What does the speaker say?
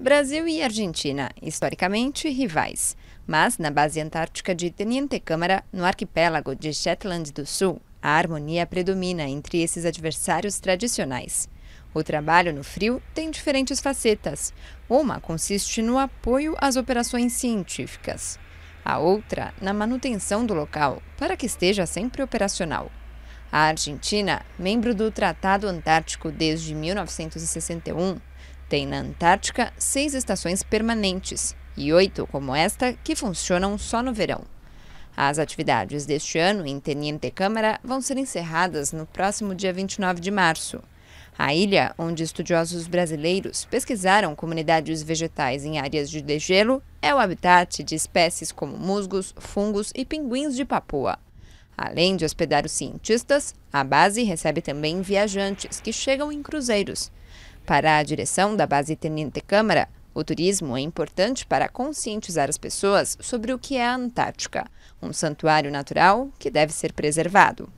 Brasil e Argentina, historicamente rivais, mas na base antártica de Teniente Câmara, no arquipélago de Shetland do Sul, a harmonia predomina entre esses adversários tradicionais. O trabalho no frio tem diferentes facetas. Uma consiste no apoio às operações científicas, a outra na manutenção do local, para que esteja sempre operacional. A Argentina, membro do Tratado Antártico desde 1961, tem na Antártica seis estações permanentes e oito, como esta, que funcionam só no verão. As atividades deste ano em Teniente Câmara vão ser encerradas no próximo dia 29 de março. A ilha, onde estudiosos brasileiros pesquisaram comunidades vegetais em áreas de degelo, é o habitat de espécies como musgos, fungos e pinguins de Papua. Além de hospedar os cientistas, a base recebe também viajantes que chegam em cruzeiros. Para a direção da base Tenente Câmara, o turismo é importante para conscientizar as pessoas sobre o que é a Antártica, um santuário natural que deve ser preservado.